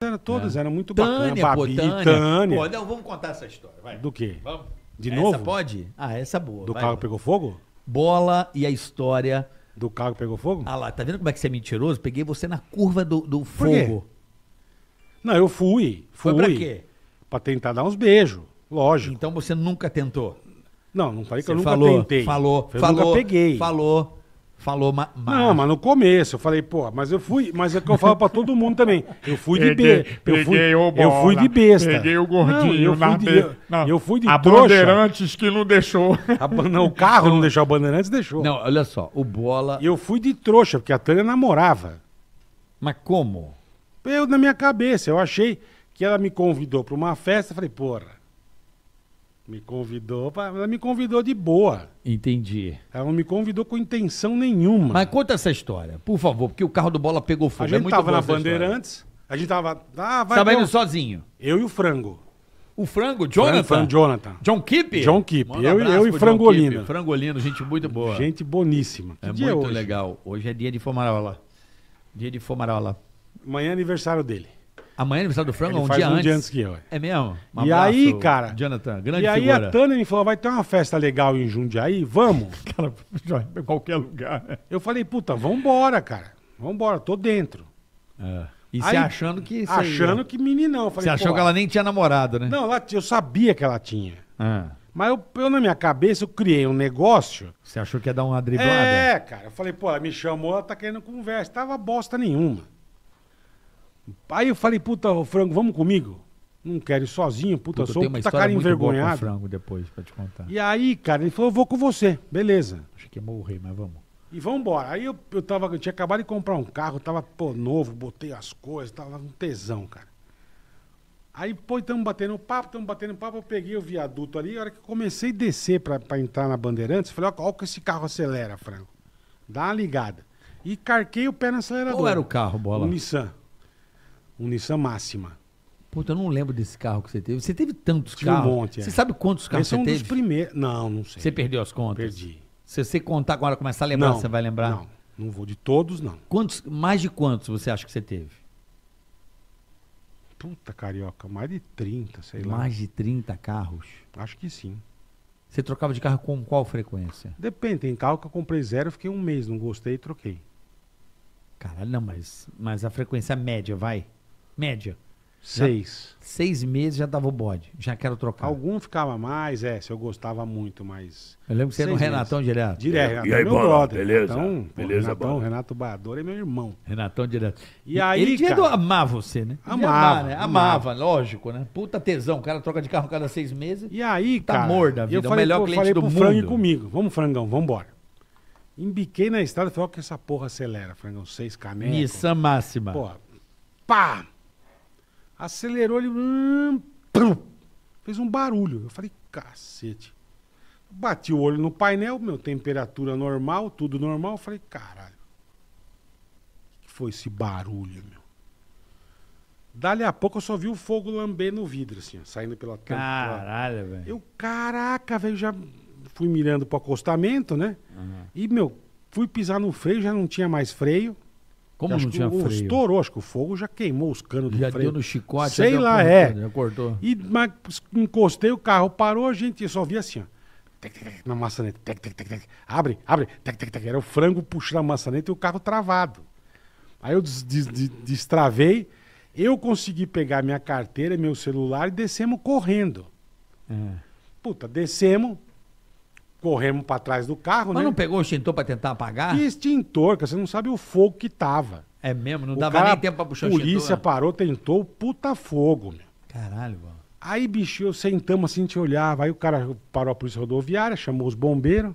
Era todos, é. era muito bacana. Tânia, Babi, Tânia. Tânia. Pô, não, vamos contar essa história, vai. Do que? Vamos. De essa novo? pode? Ah, essa é boa. Do vai. carro pegou fogo? Bola e a história... Do carro pegou fogo? Ah lá, tá vendo como é que você é mentiroso? Peguei você na curva do, do fogo. Não, eu fui. fui. Foi pra quê? Pra tentar dar uns beijos, lógico. Então você nunca tentou? Não, não falei que Você eu nunca falou, tentei. Falou, eu falou. Nunca peguei. Falou. Falou, mas. Não, mas no começo eu falei, pô, mas eu fui, mas é o que eu falo pra todo mundo também. Eu fui de B. Eu fui, bola, eu fui de besta. Peguei o gordinho, não, eu, fui de, eu, não, eu fui de A trouxa. Bandeirantes que não deixou. A, não, o carro não deixou, a Bandeirantes deixou. Não, olha só, o bola. Eu fui de trouxa, porque a Tânia namorava. Mas como? Eu, na minha cabeça, eu achei que ela me convidou pra uma festa, falei, porra. Me convidou, pra, ela me convidou de boa. Entendi. Ela não me convidou com intenção nenhuma. Mas conta essa história, por favor, porque o carro do bola pegou fogo. A é gente é tava na Bandeirantes, antes, a gente tava. Ah, vai. Tava indo sozinho. Eu e o frango. O frango, Jonathan? Frango, Jonathan. John Keep? John Keep. Um eu, eu e Frangolino. Frangolino, gente muito boa. Gente boníssima. É que é muito hoje? legal. Hoje é dia de Fomarola. Dia de Fomarola. Amanhã é aniversário dele. Amanhã é aniversário do Frango, Ele um faz dia um antes. dia antes que eu. É, é mesmo? Um e abraço, aí, cara. Jonathan, grande E aí figura. a Tânia me falou: vai ter uma festa legal em Jundiaí? Vamos? cara, em qualquer lugar. Eu falei: puta, vambora, cara. Vambora, tô dentro. É. E aí, se achando que. achando que meninão. não você achou que ela nem tinha namorado, né? Não, ela, eu sabia que ela tinha. É. Mas eu, eu, na minha cabeça, eu criei um negócio. Você achou que ia dar uma driblada? É, cara. Eu falei, pô, ela me chamou, ela tá querendo conversa. Tava bosta nenhuma. Aí eu falei, puta, ô, frango, vamos comigo? Não quero ir sozinho, puta, puta sou um puta cara envergonhado. frango depois pra te contar. E aí, cara, ele falou, eu vou com você. Beleza. Achei que ia morrer, mas vamos. E vamos embora. Aí eu, eu, tava, eu tinha acabado de comprar um carro, tava, pô, novo, botei as coisas, tava um tesão, cara. Aí, pô, estamos batendo papo, estamos batendo papo, eu peguei o viaduto ali, a hora que comecei a descer pra, pra entrar na Bandeirantes, falei, ó, ó que esse carro acelera, frango. Dá uma ligada. E carquei o pé na aceleradora. Qual era o carro, bola? O Nissan. Um Nissan Máxima. Puta, eu não lembro desse carro que você teve. Você teve tantos carros. Um monte, é. Você sabe quantos carros Esse é você é um teve? dos primeiros. Não, não sei. Você perdeu as contas? Perdi. Se você contar agora, começar a lembrar, não, você vai lembrar? Não, não vou de todos, não. Quantos, mais de quantos você acha que você teve? Puta carioca, mais de 30, sei mais lá. Mais de 30 carros? Acho que sim. Você trocava de carro com qual frequência? Depende, tem carro que eu comprei zero, fiquei um mês, não gostei e troquei. Caralho, não, mas, mas a frequência média vai? média. Seis. Já, seis meses já dava o bode. Já quero trocar. Algum ficava mais, é, se eu gostava muito, mas. Eu lembro que você era o Renatão meses. direto. Direto, é, e é aí, meu bola, brother. Beleza. Então, beleza, Renatão, bola. Renato Bador é meu irmão. Renatão direto. E aí. Ele devia amar você, né? Amava, amar, né? Amava, amava, lógico, né? Puta tesão. O cara troca de carro cada seis meses. E aí, tá cara. Tá morda vida. Eu falei, é o melhor pô, cliente falei do pro mundo. Frango comigo. Vamos, frangão, vamos embora. Embiquei na estrada e falei, ó, que essa porra acelera, frangão. Seis canetas Missão máxima. Porra. Pá! Acelerou ele. Hum, pum, fez um barulho. Eu falei, cacete. Bati o olho no painel, meu, temperatura normal, tudo normal. Eu falei, caralho. O que foi esse barulho, meu? Dali a pouco eu só vi o fogo lamber no vidro, assim, saindo pela Caralho, velho. Eu, caraca, velho, já fui mirando pro acostamento, né? Uhum. E, meu, fui pisar no freio, já não tinha mais freio. Como acho não tinha que o, freio? Estourou, acho que o fogo já queimou os canos já do freio. Já deu no chicote. Sei lá, é. Já cortou. E, mas encostei, o carro parou, a gente só via assim, ó. Tec, tec, tec, na maçaneta. Tec, tec, tec, Abre, abre. Tec, tec, tec. Era o frango puxando a maçaneta e o carro travado. Aí eu des, des, des, destravei, eu consegui pegar minha carteira, meu celular e descemos correndo. É. Puta, descemos, corremos para trás do carro, Mas né? não pegou o extintor para tentar apagar? Que extintor, cara, você não sabe o fogo que tava. É mesmo, não O dava cara- nem tempo pra puxar o extintor. polícia parou, tentou, puta fogo, meu. Caralho, mano. Aí, bicho, eu sentamos assim, a gente olhava. Aí o cara parou a polícia rodoviária, chamou os bombeiros.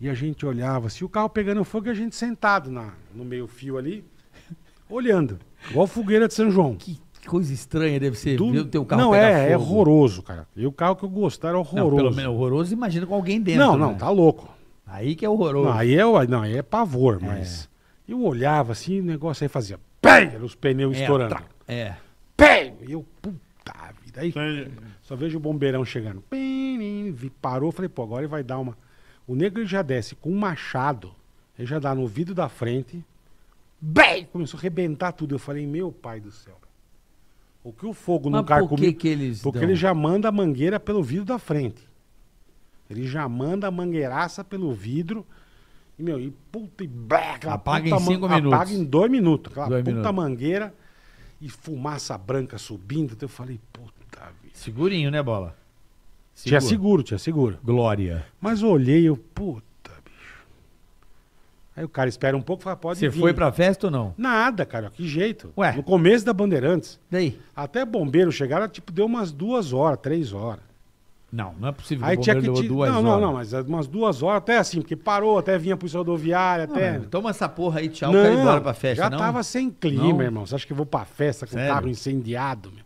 E a gente olhava assim, o carro pegando fogo e a gente sentado na, no meio fio ali, olhando. Igual fogueira de São João. Que coisa estranha deve ser Do... ver o teu carro Não, é, é horroroso, cara. E o carro que eu gostar era é horroroso. Não, pelo menos horroroso, imagina com alguém dentro. Não, não, né? tá louco. Aí que é horroroso. Não, aí é, não, aí é pavor, é. mas eu olhava assim, o negócio aí fazia PEM! Os pneus é, estourando. Tra... Tá, é. PEM! E eu, puta vida. Aí Sim. só vejo o bombeirão chegando. PEM! Parou, falei, pô, agora ele vai dar uma. O negro já desce com um machado, ele já dá no vidro da frente. BEM! Começou a arrebentar tudo. Eu falei, meu pai do céu. O que o fogo não cai por comigo? Que eles porque dão? ele já manda a mangueira pelo vidro da frente. Ele já manda a mangueiraça pelo vidro. E, meu, e puta e blá, apaga em cinco minutos. Apaga em dois minutos. Aquela dois puta minutos. mangueira e fumaça branca subindo. Então eu falei, puta vida. Segurinho, né, bola? Seguro. Tinha seguro, tinha seguro. Glória. Mas eu olhei, eu, puta. Aí o cara espera um pouco e fala, pode Você vir. foi pra festa ou não? Nada, cara, que jeito. Ué? No começo da Bandeirantes. Daí? Até bombeiro chegaram, tipo, deu umas duas horas, três horas. Não, não é possível. Aí tinha que te... duas não, não, horas. não, mas umas duas horas, até assim, porque parou, até vinha pro rodoviária, rodoviário até. toma essa porra aí, tchau, não, quero ir embora pra festa. Já não? tava sem clima, não. irmão. Você acha que eu vou pra festa com o carro incendiado, meu?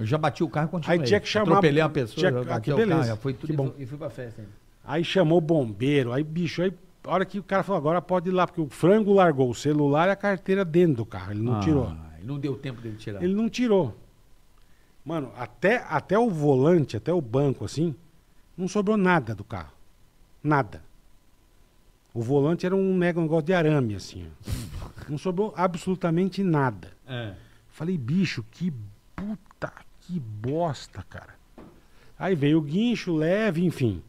Eu já bati o carro e continuei. Aí tinha que chamar. Atropelei uma pessoa, tinha... bati ah, que beleza. Carro, foi tudo que bom. e fui pra festa ainda. Aí chamou o bombeiro, aí bicho, aí a hora que o cara falou, agora pode ir lá, porque o frango largou o celular e a carteira dentro do carro. Ele não ah, tirou. Não deu tempo dele tirar. Ele não tirou. Mano, até, até o volante, até o banco, assim, não sobrou nada do carro. Nada. O volante era um negócio de arame, assim. Ó. Não sobrou absolutamente nada. É. Falei, bicho, que puta, que bosta, cara. Aí veio o guincho, leve, enfim.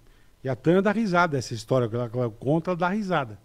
E a Tânia dá risada, essa história que ela, que ela conta, ela dá risada.